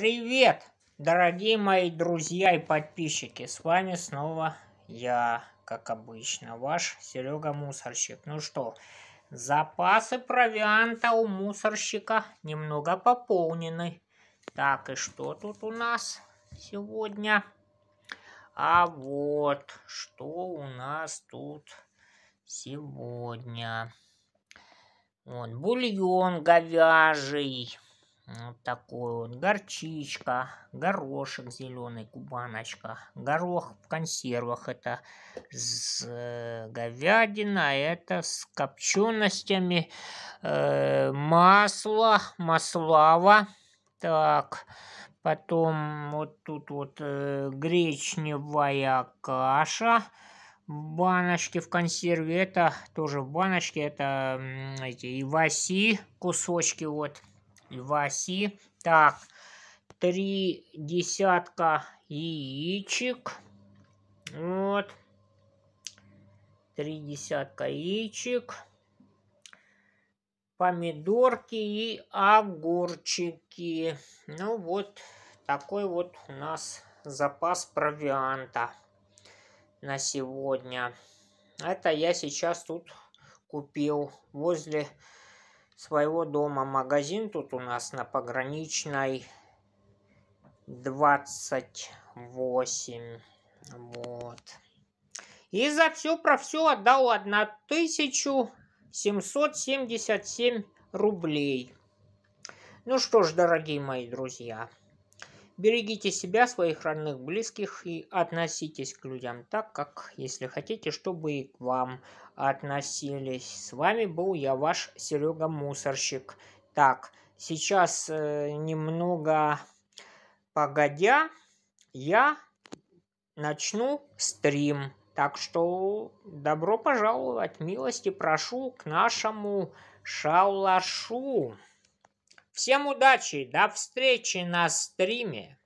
Привет, дорогие мои друзья и подписчики. С вами снова я, как обычно, ваш Серега Мусорщик. Ну что, запасы провианта у мусорщика немного пополнены. Так, и что тут у нас сегодня? А вот, что у нас тут сегодня? Вот, бульон говяжий вот такой вот. Горчичка, горошек зеленый, кубаночка. Горох в консервах. Это с говядина, а это с копченостями. Э, масло, маслава. Так, потом вот тут вот э, гречневая каша баночки в консерве. Это тоже в баночке. Это эти иваси кусочки вот. Васи. Так, три десятка яичек. Вот. Три десятка яичек. Помидорки и огурчики. Ну вот, такой вот у нас запас провианта на сегодня. Это я сейчас тут купил возле своего дома. Магазин тут у нас на пограничной 28. Вот. И за все про все отдал 1777 рублей. Ну что ж, дорогие мои друзья, Берегите себя, своих родных, близких и относитесь к людям так, как если хотите, чтобы и к вам относились. С вами был я, ваш Серега Мусорщик. Так, сейчас э, немного погодя, я начну стрим. Так что добро пожаловать, милости прошу к нашему шалашу. Всем удачи, до встречи на стриме!